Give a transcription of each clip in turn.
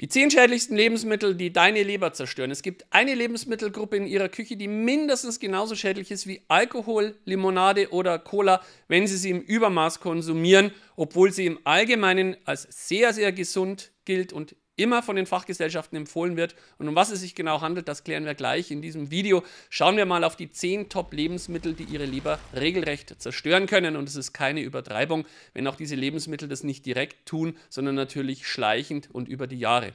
Die zehn schädlichsten Lebensmittel, die deine Leber zerstören. Es gibt eine Lebensmittelgruppe in ihrer Küche, die mindestens genauso schädlich ist wie Alkohol, Limonade oder Cola, wenn sie sie im Übermaß konsumieren, obwohl sie im Allgemeinen als sehr, sehr gesund gilt und immer von den Fachgesellschaften empfohlen wird. Und um was es sich genau handelt, das klären wir gleich in diesem Video. Schauen wir mal auf die 10 Top-Lebensmittel, die Ihre Leber regelrecht zerstören können. Und es ist keine Übertreibung, wenn auch diese Lebensmittel das nicht direkt tun, sondern natürlich schleichend und über die Jahre.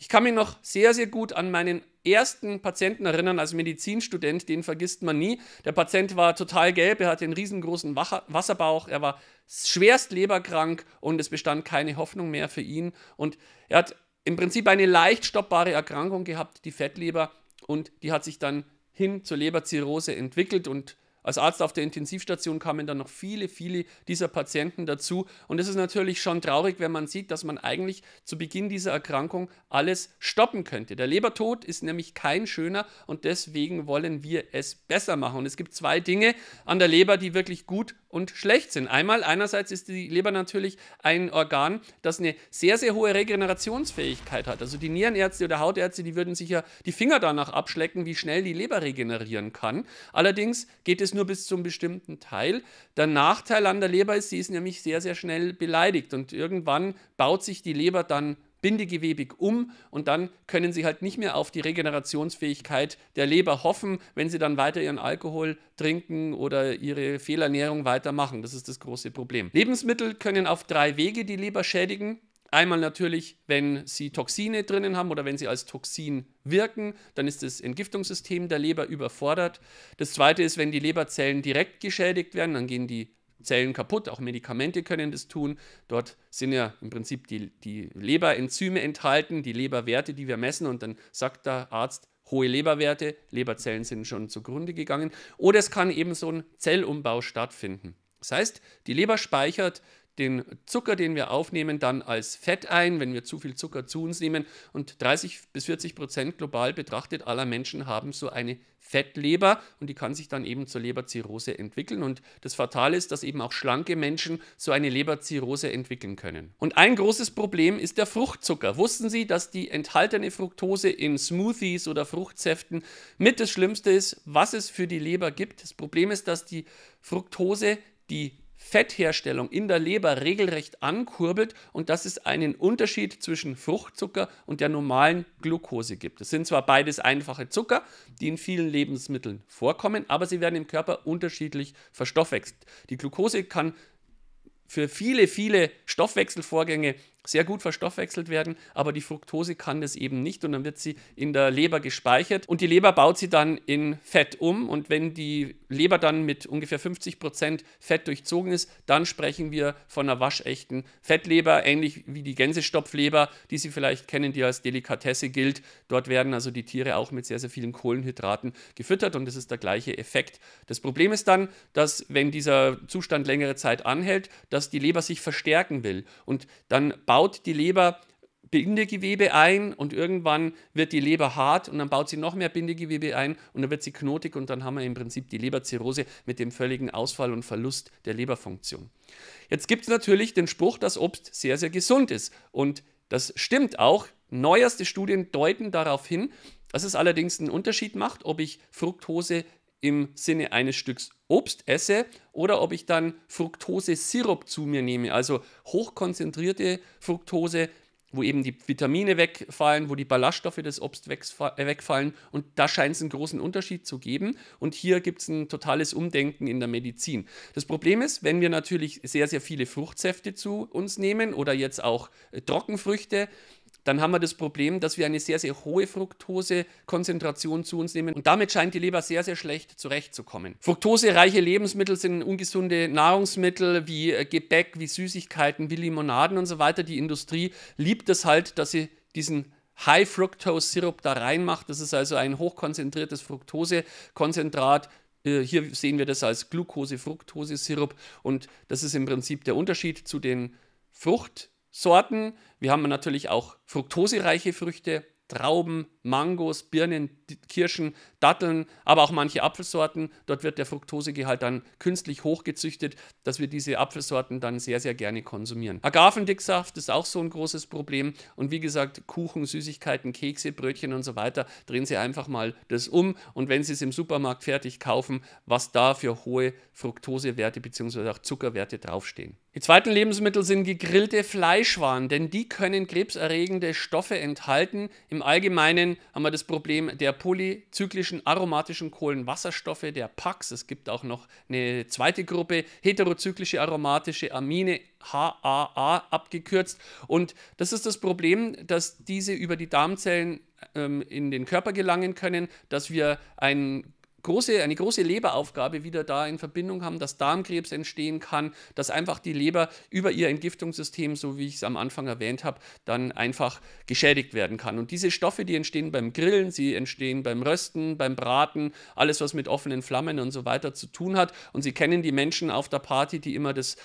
Ich kann mich noch sehr, sehr gut an meinen ersten Patienten erinnern als Medizinstudent, den vergisst man nie. Der Patient war total gelb, er hatte einen riesengroßen Wasserbauch, er war schwerst leberkrank und es bestand keine Hoffnung mehr für ihn. Und er hat im Prinzip eine leicht stoppbare Erkrankung gehabt, die Fettleber, und die hat sich dann hin zur Leberzirrhose entwickelt und als Arzt auf der Intensivstation kamen dann noch viele, viele dieser Patienten dazu. Und es ist natürlich schon traurig, wenn man sieht, dass man eigentlich zu Beginn dieser Erkrankung alles stoppen könnte. Der Lebertod ist nämlich kein schöner und deswegen wollen wir es besser machen. Und es gibt zwei Dinge an der Leber, die wirklich gut und schlecht sind. Einmal, einerseits ist die Leber natürlich ein Organ, das eine sehr, sehr hohe Regenerationsfähigkeit hat. Also die Nierenärzte oder Hautärzte, die würden sich ja die Finger danach abschlecken, wie schnell die Leber regenerieren kann. Allerdings geht es nur bis zu einem bestimmten Teil. Der Nachteil an der Leber ist, sie ist nämlich sehr, sehr schnell beleidigt und irgendwann baut sich die Leber dann bindegewebig um und dann können sie halt nicht mehr auf die Regenerationsfähigkeit der Leber hoffen, wenn sie dann weiter ihren Alkohol trinken oder ihre Fehlernährung weitermachen. Das ist das große Problem. Lebensmittel können auf drei Wege die Leber schädigen. Einmal natürlich, wenn sie Toxine drinnen haben oder wenn sie als Toxin wirken, dann ist das Entgiftungssystem der Leber überfordert. Das zweite ist, wenn die Leberzellen direkt geschädigt werden, dann gehen die Zellen kaputt, auch Medikamente können das tun. Dort sind ja im Prinzip die, die Leberenzyme enthalten, die Leberwerte, die wir messen und dann sagt der Arzt, hohe Leberwerte, Leberzellen sind schon zugrunde gegangen. Oder es kann eben so ein Zellumbau stattfinden. Das heißt, die Leber speichert den Zucker, den wir aufnehmen, dann als Fett ein, wenn wir zu viel Zucker zu uns nehmen. Und 30 bis 40 Prozent global betrachtet aller Menschen haben so eine Fettleber und die kann sich dann eben zur Leberzirrhose entwickeln. Und das Fatale ist, dass eben auch schlanke Menschen so eine Leberzirrhose entwickeln können. Und ein großes Problem ist der Fruchtzucker. Wussten Sie, dass die enthaltene Fructose in Smoothies oder Fruchtsäften mit das Schlimmste ist, was es für die Leber gibt? Das Problem ist, dass die Fructose die Fettherstellung in der Leber regelrecht ankurbelt und dass es einen Unterschied zwischen Fruchtzucker und der normalen Glucose gibt. Es sind zwar beides einfache Zucker, die in vielen Lebensmitteln vorkommen, aber sie werden im Körper unterschiedlich verstoffwechselt. Die Glucose kann für viele, viele Stoffwechselvorgänge sehr gut verstoffwechselt werden, aber die Fructose kann das eben nicht und dann wird sie in der Leber gespeichert und die Leber baut sie dann in Fett um und wenn die Leber dann mit ungefähr 50% Prozent Fett durchzogen ist, dann sprechen wir von einer waschechten Fettleber, ähnlich wie die Gänsestopfleber, die Sie vielleicht kennen, die als Delikatesse gilt. Dort werden also die Tiere auch mit sehr, sehr vielen Kohlenhydraten gefüttert und das ist der gleiche Effekt. Das Problem ist dann, dass wenn dieser Zustand längere Zeit anhält, dass die Leber sich verstärken will und dann baut baut die Leber Bindegewebe ein und irgendwann wird die Leber hart und dann baut sie noch mehr Bindegewebe ein und dann wird sie knotig und dann haben wir im Prinzip die Leberzirrhose mit dem völligen Ausfall und Verlust der Leberfunktion. Jetzt gibt es natürlich den Spruch, dass Obst sehr, sehr gesund ist und das stimmt auch. Neueste Studien deuten darauf hin, dass es allerdings einen Unterschied macht, ob ich Fructose im Sinne eines Stücks Obst esse oder ob ich dann Fructose-Sirup zu mir nehme, also hochkonzentrierte Fructose, wo eben die Vitamine wegfallen, wo die Ballaststoffe des Obst äh, wegfallen. Und da scheint es einen großen Unterschied zu geben. Und hier gibt es ein totales Umdenken in der Medizin. Das Problem ist, wenn wir natürlich sehr, sehr viele Fruchtsäfte zu uns nehmen oder jetzt auch äh, Trockenfrüchte, dann haben wir das Problem, dass wir eine sehr, sehr hohe Fructose-Konzentration zu uns nehmen und damit scheint die Leber sehr, sehr schlecht zurechtzukommen. Fructosereiche Lebensmittel sind ungesunde Nahrungsmittel wie äh, Gebäck, wie Süßigkeiten, wie Limonaden und so weiter. Die Industrie liebt es halt, dass sie diesen High Fructose Sirup da reinmacht. Das ist also ein hochkonzentriertes Fructose-Konzentrat. Äh, hier sehen wir das als Glucose-Fructose-Sirup und das ist im Prinzip der Unterschied zu den Frucht- Sorten. Wir haben natürlich auch fruktosereiche Früchte, Trauben, Mangos, Birnen, Kirschen, Datteln, aber auch manche Apfelsorten. Dort wird der Fructosegehalt dann künstlich hochgezüchtet, dass wir diese Apfelsorten dann sehr, sehr gerne konsumieren. Agavendicksaft ist auch so ein großes Problem. Und wie gesagt, Kuchen, Süßigkeiten, Kekse, Brötchen und so weiter, drehen Sie einfach mal das um. Und wenn Sie es im Supermarkt fertig kaufen, was da für hohe Fructosewerte bzw. auch Zuckerwerte draufstehen. Die zweiten Lebensmittel sind gegrillte Fleischwaren, denn die können krebserregende Stoffe enthalten. Im Allgemeinen haben wir das Problem der polyzyklischen aromatischen Kohlenwasserstoffe, der PAX. Es gibt auch noch eine zweite Gruppe, heterozyklische aromatische Amine, HAA abgekürzt. Und das ist das Problem, dass diese über die Darmzellen ähm, in den Körper gelangen können, dass wir einen große, eine große Leberaufgabe wieder da in Verbindung haben, dass Darmkrebs entstehen kann, dass einfach die Leber über ihr Entgiftungssystem, so wie ich es am Anfang erwähnt habe, dann einfach geschädigt werden kann. Und diese Stoffe, die entstehen beim Grillen, sie entstehen beim Rösten, beim Braten, alles, was mit offenen Flammen und so weiter zu tun hat. Und Sie kennen die Menschen auf der Party, die immer das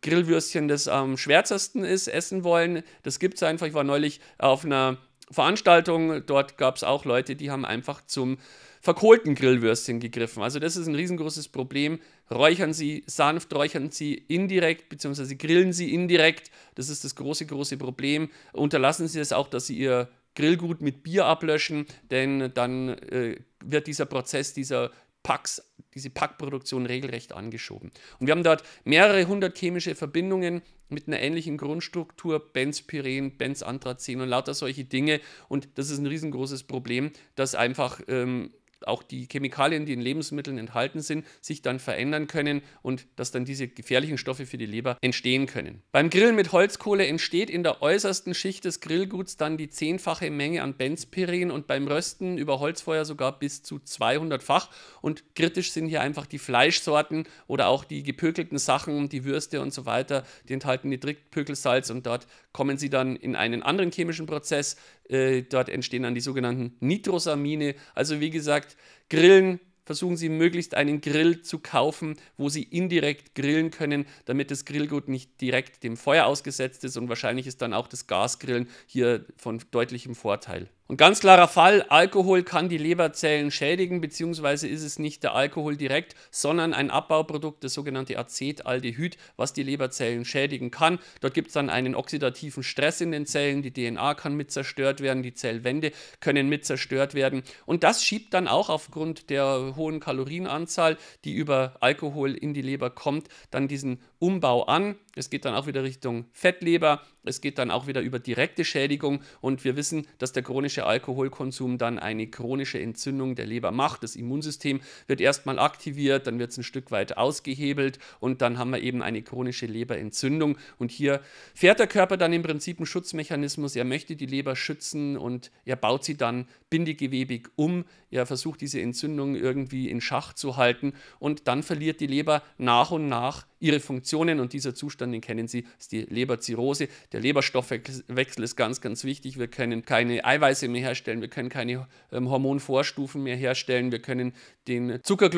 Grillwürstchen, das am schwärzesten ist, essen wollen. Das gibt es einfach. Ich war neulich auf einer Veranstaltung, dort gab es auch Leute, die haben einfach zum verkohlten Grillwürstchen gegriffen. Also das ist ein riesengroßes Problem. Räuchern Sie sanft, räuchern Sie indirekt, beziehungsweise grillen Sie indirekt. Das ist das große, große Problem. Unterlassen Sie es auch, dass Sie Ihr Grillgut mit Bier ablöschen, denn dann äh, wird dieser Prozess, dieser Packs, diese Packproduktion regelrecht angeschoben. Und wir haben dort mehrere hundert chemische Verbindungen mit einer ähnlichen Grundstruktur, Benzpyren, Benzanthrazin und lauter solche Dinge. Und das ist ein riesengroßes Problem, dass einfach ähm, auch die Chemikalien, die in Lebensmitteln enthalten sind, sich dann verändern können und dass dann diese gefährlichen Stoffe für die Leber entstehen können. Beim Grillen mit Holzkohle entsteht in der äußersten Schicht des Grillguts dann die zehnfache Menge an Benzpyren und beim Rösten über Holzfeuer sogar bis zu 200-fach. Und kritisch sind hier einfach die Fleischsorten oder auch die gepökelten Sachen, die Würste und so weiter, die enthalten Nitritpökelsalz und dort kommen sie dann in einen anderen chemischen Prozess, äh, dort entstehen dann die sogenannten Nitrosamine. Also wie gesagt, Grillen. Versuchen Sie möglichst einen Grill zu kaufen, wo Sie indirekt grillen können, damit das Grillgut nicht direkt dem Feuer ausgesetzt ist und wahrscheinlich ist dann auch das Gasgrillen hier von deutlichem Vorteil. Und ganz klarer Fall, Alkohol kann die Leberzellen schädigen, beziehungsweise ist es nicht der Alkohol direkt, sondern ein Abbauprodukt, das sogenannte Acetaldehyd, was die Leberzellen schädigen kann. Dort gibt es dann einen oxidativen Stress in den Zellen, die DNA kann mit zerstört werden, die Zellwände können mit zerstört werden. Und das schiebt dann auch aufgrund der hohen Kalorienanzahl, die über Alkohol in die Leber kommt, dann diesen Umbau an. Es geht dann auch wieder Richtung Fettleber. Es geht dann auch wieder über direkte Schädigung. Und wir wissen, dass der chronische Alkoholkonsum dann eine chronische Entzündung der Leber macht. Das Immunsystem wird erstmal aktiviert, dann wird es ein Stück weit ausgehebelt und dann haben wir eben eine chronische Leberentzündung. Und hier fährt der Körper dann im Prinzip einen Schutzmechanismus. Er möchte die Leber schützen und er baut sie dann bindegewebig um. Er versucht diese Entzündung irgendwie in Schach zu halten und dann verliert die Leber nach und nach ihre Funktion. Infektionen und dieser Zustand, den kennen Sie, ist die Leberzirrhose. Der Leberstoffwechsel ist ganz, ganz wichtig. Wir können keine Eiweiße mehr herstellen, wir können keine ähm, Hormonvorstufen mehr herstellen, wir können den zucker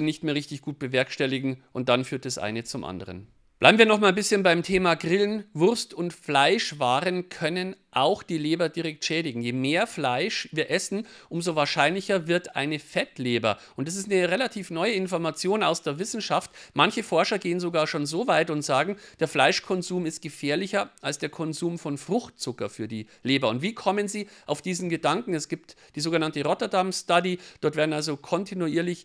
nicht mehr richtig gut bewerkstelligen und dann führt das eine zum anderen. Bleiben wir noch mal ein bisschen beim Thema Grillen. Wurst und Fleischwaren können auch die Leber direkt schädigen. Je mehr Fleisch wir essen, umso wahrscheinlicher wird eine Fettleber. Und das ist eine relativ neue Information aus der Wissenschaft. Manche Forscher gehen sogar schon so weit und sagen, der Fleischkonsum ist gefährlicher als der Konsum von Fruchtzucker für die Leber. Und wie kommen sie auf diesen Gedanken? Es gibt die sogenannte Rotterdam Study. Dort werden also kontinuierlich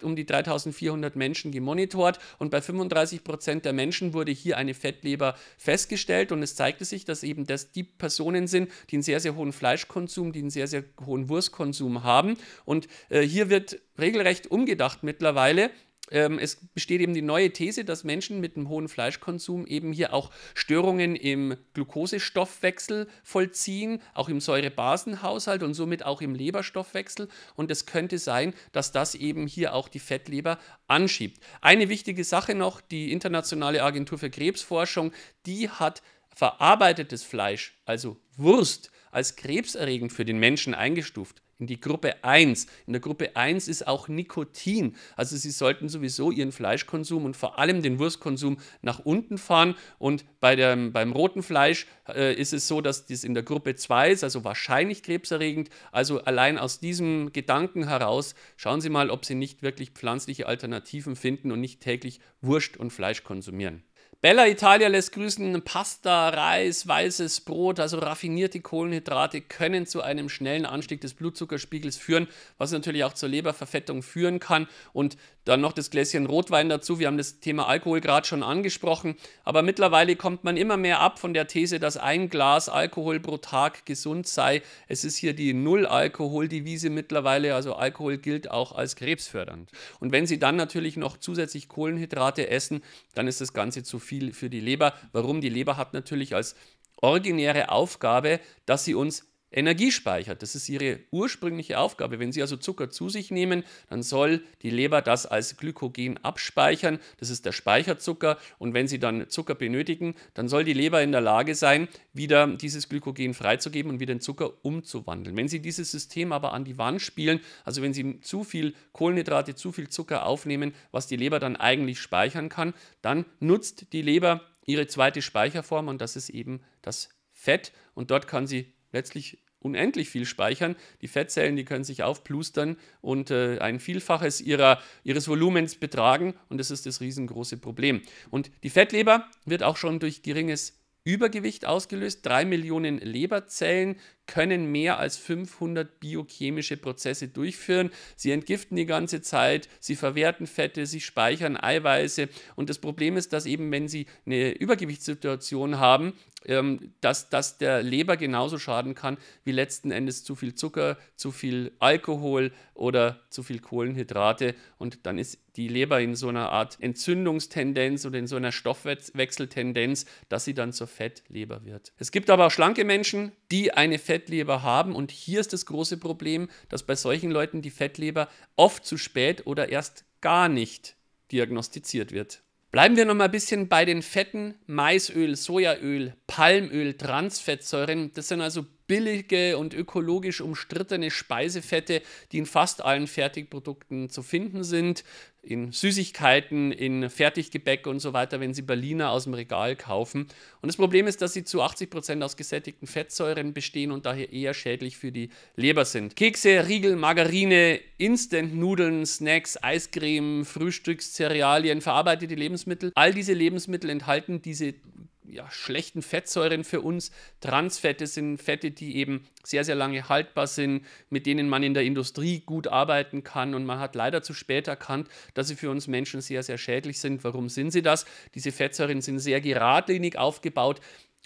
um die 3400 Menschen gemonitort und bei 35 Prozent der Menschen Menschen wurde hier eine Fettleber festgestellt und es zeigte sich, dass eben das die Personen sind, die einen sehr, sehr hohen Fleischkonsum, die einen sehr, sehr hohen Wurstkonsum haben. Und äh, hier wird regelrecht umgedacht mittlerweile ähm, es besteht eben die neue These, dass Menschen mit einem hohen Fleischkonsum eben hier auch Störungen im Glukosestoffwechsel vollziehen, auch im Säurebasenhaushalt und somit auch im Leberstoffwechsel. Und es könnte sein, dass das eben hier auch die Fettleber anschiebt. Eine wichtige Sache noch, die Internationale Agentur für Krebsforschung, die hat verarbeitetes Fleisch, also Wurst, als krebserregend für den Menschen eingestuft in die Gruppe 1. In der Gruppe 1 ist auch Nikotin. Also Sie sollten sowieso Ihren Fleischkonsum und vor allem den Wurstkonsum nach unten fahren. Und bei dem, beim roten Fleisch äh, ist es so, dass dies in der Gruppe 2 ist, also wahrscheinlich krebserregend. Also allein aus diesem Gedanken heraus schauen Sie mal, ob Sie nicht wirklich pflanzliche Alternativen finden und nicht täglich Wurst und Fleisch konsumieren. Bella Italia lässt grüßen, Pasta, Reis, weißes Brot, also raffinierte Kohlenhydrate können zu einem schnellen Anstieg des Blutzuckerspiegels führen, was natürlich auch zur Leberverfettung führen kann. Und dann noch das Gläschen Rotwein dazu. Wir haben das Thema Alkohol gerade schon angesprochen, aber mittlerweile kommt man immer mehr ab von der These, dass ein Glas Alkohol pro Tag gesund sei. Es ist hier die Null-Alkohol-Devise mittlerweile, also Alkohol gilt auch als krebsfördernd. Und wenn Sie dann natürlich noch zusätzlich Kohlenhydrate essen, dann ist das Ganze zu viel viel für die Leber. Warum? Die Leber hat natürlich als originäre Aufgabe, dass sie uns Energie speichert. Das ist ihre ursprüngliche Aufgabe. Wenn Sie also Zucker zu sich nehmen, dann soll die Leber das als Glykogen abspeichern. Das ist der Speicherzucker. Und wenn Sie dann Zucker benötigen, dann soll die Leber in der Lage sein, wieder dieses Glykogen freizugeben und wieder in Zucker umzuwandeln. Wenn Sie dieses System aber an die Wand spielen, also wenn Sie zu viel Kohlenhydrate, zu viel Zucker aufnehmen, was die Leber dann eigentlich speichern kann, dann nutzt die Leber ihre zweite Speicherform und das ist eben das Fett und dort kann sie letztlich unendlich viel speichern. Die Fettzellen, die können sich aufplustern und äh, ein Vielfaches ihrer, ihres Volumens betragen und das ist das riesengroße Problem. Und die Fettleber wird auch schon durch geringes Übergewicht ausgelöst. Drei Millionen Leberzellen können mehr als 500 biochemische Prozesse durchführen. Sie entgiften die ganze Zeit, sie verwerten Fette, sie speichern Eiweiße. Und das Problem ist, dass eben, wenn sie eine Übergewichtssituation haben, ähm, dass, dass der Leber genauso schaden kann wie letzten Endes zu viel Zucker, zu viel Alkohol oder zu viel Kohlenhydrate. Und dann ist die Leber in so einer Art Entzündungstendenz oder in so einer Stoffwechseltendenz, dass sie dann zur Fettleber wird. Es gibt aber auch schlanke Menschen, die eine Fett Fettleber haben. Und hier ist das große Problem, dass bei solchen Leuten die Fettleber oft zu spät oder erst gar nicht diagnostiziert wird. Bleiben wir noch mal ein bisschen bei den Fetten. Maisöl, Sojaöl, Palmöl, Transfettsäuren. Das sind also billige und ökologisch umstrittene Speisefette, die in fast allen Fertigprodukten zu finden sind, in Süßigkeiten, in Fertiggebäck und so weiter, wenn Sie Berliner aus dem Regal kaufen. Und das Problem ist, dass sie zu 80% Prozent aus gesättigten Fettsäuren bestehen und daher eher schädlich für die Leber sind. Kekse, Riegel, Margarine, Instant-Nudeln, Snacks, Eiscreme, Frühstückszerealien, verarbeitete Lebensmittel, all diese Lebensmittel enthalten diese ja, schlechten Fettsäuren für uns. Transfette sind Fette, die eben sehr, sehr lange haltbar sind, mit denen man in der Industrie gut arbeiten kann. Und man hat leider zu spät erkannt, dass sie für uns Menschen sehr, sehr schädlich sind. Warum sind sie das? Diese Fettsäuren sind sehr geradlinig aufgebaut.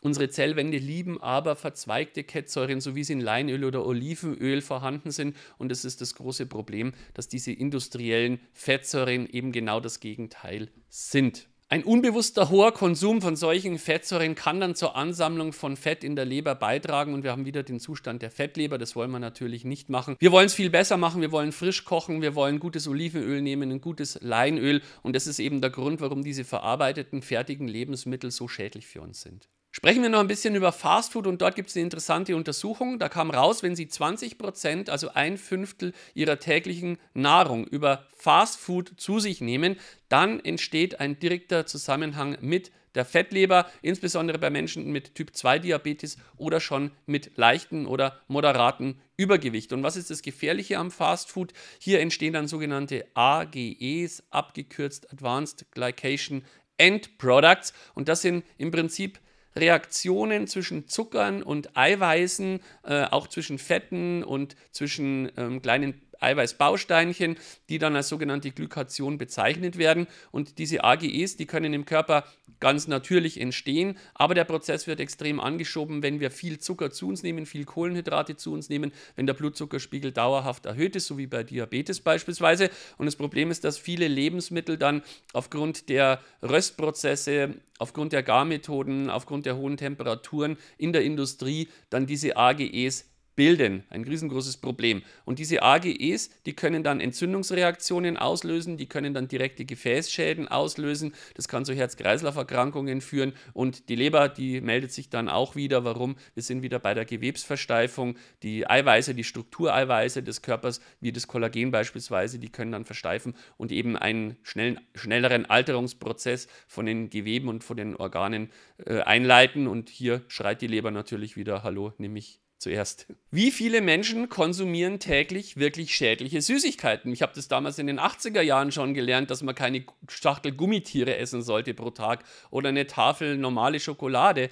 Unsere Zellwände lieben aber verzweigte Kettsäuren, so wie sie in Leinöl oder Olivenöl vorhanden sind. Und es ist das große Problem, dass diese industriellen Fettsäuren eben genau das Gegenteil sind. Ein unbewusster hoher Konsum von solchen Fettsäuren kann dann zur Ansammlung von Fett in der Leber beitragen und wir haben wieder den Zustand der Fettleber. Das wollen wir natürlich nicht machen. Wir wollen es viel besser machen. Wir wollen frisch kochen. Wir wollen gutes Olivenöl nehmen, ein gutes Leinöl. Und das ist eben der Grund, warum diese verarbeiteten, fertigen Lebensmittel so schädlich für uns sind. Sprechen wir noch ein bisschen über Fastfood und dort gibt es eine interessante Untersuchung. Da kam raus, wenn Sie 20 Prozent, also ein Fünftel Ihrer täglichen Nahrung über Fastfood zu sich nehmen, dann entsteht ein direkter Zusammenhang mit der Fettleber, insbesondere bei Menschen mit Typ-2-Diabetes oder schon mit leichten oder moderaten Übergewicht. Und was ist das Gefährliche am Fastfood? Hier entstehen dann sogenannte AGEs, abgekürzt Advanced Glycation End Products. Und das sind im Prinzip Reaktionen zwischen Zuckern und Eiweißen, äh, auch zwischen Fetten und zwischen ähm, kleinen Eiweißbausteinchen, die dann als sogenannte Glykation bezeichnet werden. Und diese AGEs, die können im Körper ganz natürlich entstehen, aber der Prozess wird extrem angeschoben, wenn wir viel Zucker zu uns nehmen, viel Kohlenhydrate zu uns nehmen, wenn der Blutzuckerspiegel dauerhaft erhöht ist, so wie bei Diabetes beispielsweise. Und das Problem ist, dass viele Lebensmittel dann aufgrund der Röstprozesse, aufgrund der Garmethoden, aufgrund der hohen Temperaturen in der Industrie dann diese AGEs bilden. Ein riesengroßes Problem. Und diese AGEs, die können dann Entzündungsreaktionen auslösen, die können dann direkte Gefäßschäden auslösen. Das kann zu Herz-Kreislauf-Erkrankungen führen. Und die Leber, die meldet sich dann auch wieder. Warum? Wir sind wieder bei der Gewebsversteifung. Die Eiweiße, die Struktureiweiße des Körpers, wie das Kollagen beispielsweise, die können dann versteifen und eben einen schnellen, schnelleren Alterungsprozess von den Geweben und von den Organen äh, einleiten. Und hier schreit die Leber natürlich wieder, hallo, nimm mich zuerst. Wie viele Menschen konsumieren täglich wirklich schädliche Süßigkeiten? Ich habe das damals in den 80er Jahren schon gelernt, dass man keine Schachtel Gummitiere essen sollte pro Tag oder eine Tafel normale Schokolade.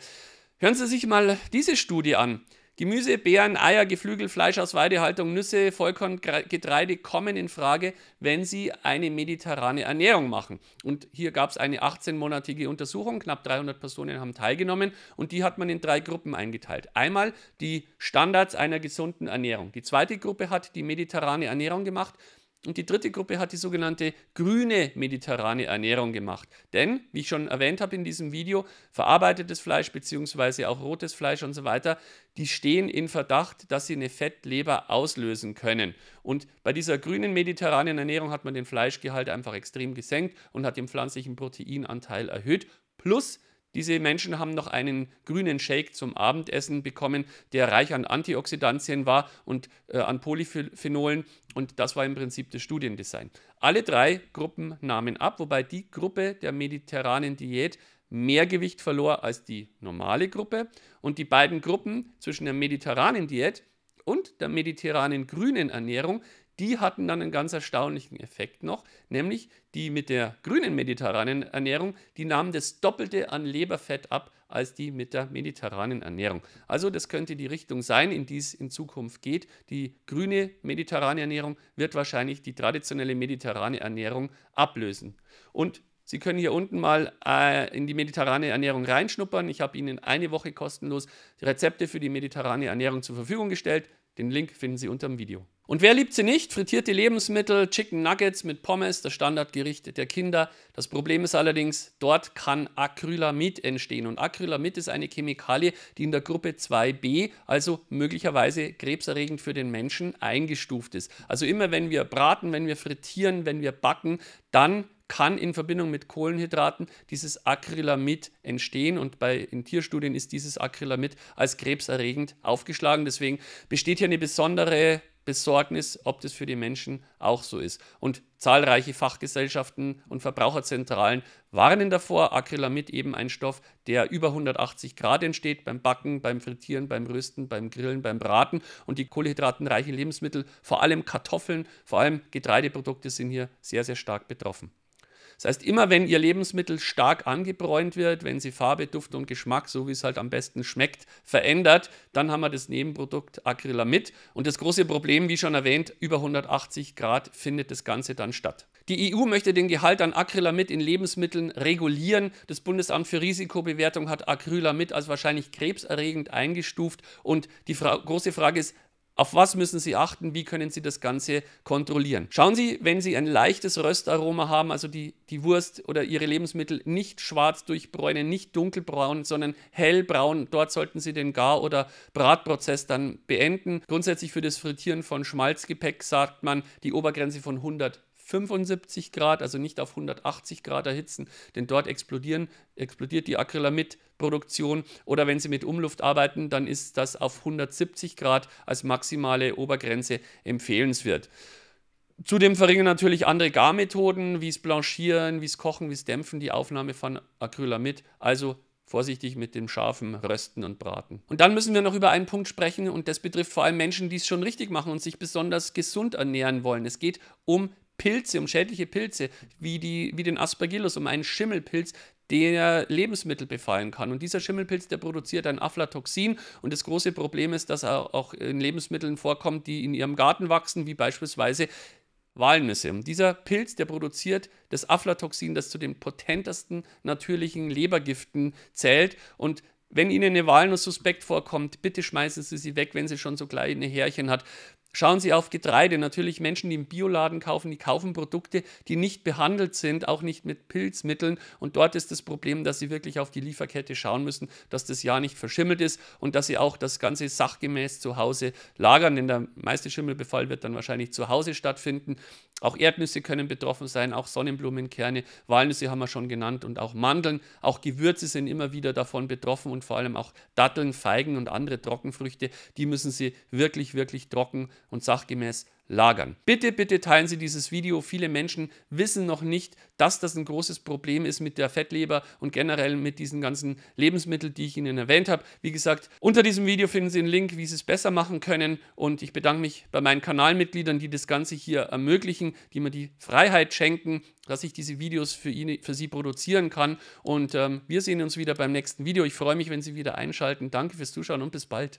Hören Sie sich mal diese Studie an. Gemüse, Beeren, Eier, Geflügel, Fleisch aus Weidehaltung, Nüsse, Vollkorngetreide kommen in Frage, wenn sie eine mediterrane Ernährung machen. Und hier gab es eine 18-monatige Untersuchung, knapp 300 Personen haben teilgenommen und die hat man in drei Gruppen eingeteilt. Einmal die Standards einer gesunden Ernährung. Die zweite Gruppe hat die mediterrane Ernährung gemacht, und die dritte Gruppe hat die sogenannte grüne mediterrane Ernährung gemacht. Denn, wie ich schon erwähnt habe in diesem Video, verarbeitetes Fleisch bzw. auch rotes Fleisch und so weiter, die stehen in Verdacht, dass sie eine Fettleber auslösen können. Und bei dieser grünen mediterranen Ernährung hat man den Fleischgehalt einfach extrem gesenkt und hat den pflanzlichen Proteinanteil erhöht. Plus diese Menschen haben noch einen grünen Shake zum Abendessen bekommen, der reich an Antioxidantien war und äh, an Polyphenolen. Und das war im Prinzip das Studiendesign. Alle drei Gruppen nahmen ab, wobei die Gruppe der mediterranen Diät mehr Gewicht verlor als die normale Gruppe. Und die beiden Gruppen zwischen der mediterranen Diät und der mediterranen grünen Ernährung die hatten dann einen ganz erstaunlichen Effekt noch, nämlich die mit der grünen mediterranen Ernährung, die nahmen das Doppelte an Leberfett ab als die mit der mediterranen Ernährung. Also das könnte die Richtung sein, in die es in Zukunft geht. Die grüne mediterrane Ernährung wird wahrscheinlich die traditionelle mediterrane Ernährung ablösen. Und Sie können hier unten mal äh, in die mediterrane Ernährung reinschnuppern. Ich habe Ihnen eine Woche kostenlos Rezepte für die mediterrane Ernährung zur Verfügung gestellt. Den Link finden Sie unter dem Video. Und wer liebt sie nicht? Frittierte Lebensmittel, Chicken Nuggets mit Pommes, das Standardgericht der Kinder. Das Problem ist allerdings, dort kann Acrylamid entstehen. Und Acrylamid ist eine Chemikalie, die in der Gruppe 2b, also möglicherweise krebserregend für den Menschen, eingestuft ist. Also immer wenn wir braten, wenn wir frittieren, wenn wir backen, dann kann in Verbindung mit Kohlenhydraten dieses Acrylamid entstehen und bei, in Tierstudien ist dieses Acrylamid als krebserregend aufgeschlagen. Deswegen besteht hier eine besondere Besorgnis, ob das für die Menschen auch so ist. Und zahlreiche Fachgesellschaften und Verbraucherzentralen warnen davor, Acrylamid eben ein Stoff, der über 180 Grad entsteht beim Backen, beim Frittieren, beim Rösten, beim Grillen, beim Braten und die kohlenhydratenreichen Lebensmittel, vor allem Kartoffeln, vor allem Getreideprodukte sind hier sehr, sehr stark betroffen. Das heißt, immer wenn Ihr Lebensmittel stark angebräunt wird, wenn Sie Farbe, Duft und Geschmack, so wie es halt am besten schmeckt, verändert, dann haben wir das Nebenprodukt Acrylamid. Und das große Problem, wie schon erwähnt, über 180 Grad findet das Ganze dann statt. Die EU möchte den Gehalt an Acrylamid in Lebensmitteln regulieren. Das Bundesamt für Risikobewertung hat Acrylamid als wahrscheinlich krebserregend eingestuft. Und die Fra große Frage ist, auf was müssen Sie achten? Wie können Sie das Ganze kontrollieren? Schauen Sie, wenn Sie ein leichtes Röstaroma haben, also die, die Wurst oder Ihre Lebensmittel nicht schwarz durchbräunen, nicht dunkelbraun, sondern hellbraun, dort sollten Sie den Gar- oder Bratprozess dann beenden. Grundsätzlich für das Frittieren von Schmalzgepäck sagt man die Obergrenze von 100 75 Grad, also nicht auf 180 Grad erhitzen, denn dort explodieren, explodiert die Acrylamidproduktion. Oder wenn Sie mit Umluft arbeiten, dann ist das auf 170 Grad als maximale Obergrenze empfehlenswert. Zudem verringern natürlich andere Garmethoden, wie es Blanchieren, wie es Kochen, wie es Dämpfen, die Aufnahme von Acrylamid. Also vorsichtig mit dem scharfen Rösten und Braten. Und dann müssen wir noch über einen Punkt sprechen und das betrifft vor allem Menschen, die es schon richtig machen und sich besonders gesund ernähren wollen. Es geht um Pilze, um schädliche Pilze, wie, die, wie den Aspergillus, um einen Schimmelpilz, der Lebensmittel befallen kann. Und dieser Schimmelpilz, der produziert ein Aflatoxin. Und das große Problem ist, dass er auch in Lebensmitteln vorkommt, die in ihrem Garten wachsen, wie beispielsweise Walnüsse. Und dieser Pilz, der produziert das Aflatoxin, das zu den potentesten natürlichen Lebergiften zählt. Und wenn Ihnen eine Walnuss suspekt vorkommt, bitte schmeißen Sie sie weg, wenn sie schon so kleine Härchen hat. Schauen Sie auf Getreide. Natürlich Menschen, die im Bioladen kaufen, die kaufen Produkte, die nicht behandelt sind, auch nicht mit Pilzmitteln. Und dort ist das Problem, dass Sie wirklich auf die Lieferkette schauen müssen, dass das ja nicht verschimmelt ist und dass Sie auch das Ganze sachgemäß zu Hause lagern. Denn der meiste Schimmelbefall wird dann wahrscheinlich zu Hause stattfinden. Auch Erdnüsse können betroffen sein, auch Sonnenblumenkerne, Walnüsse haben wir schon genannt und auch Mandeln. Auch Gewürze sind immer wieder davon betroffen und vor allem auch Datteln, Feigen und andere Trockenfrüchte. Die müssen Sie wirklich, wirklich trocken und sachgemäß lagern. Bitte, bitte teilen Sie dieses Video. Viele Menschen wissen noch nicht, dass das ein großes Problem ist mit der Fettleber und generell mit diesen ganzen Lebensmitteln, die ich Ihnen erwähnt habe. Wie gesagt, unter diesem Video finden Sie einen Link, wie Sie es besser machen können. Und ich bedanke mich bei meinen Kanalmitgliedern, die das Ganze hier ermöglichen, die mir die Freiheit schenken, dass ich diese Videos für, ihn, für Sie produzieren kann. Und ähm, wir sehen uns wieder beim nächsten Video. Ich freue mich, wenn Sie wieder einschalten. Danke fürs Zuschauen und bis bald.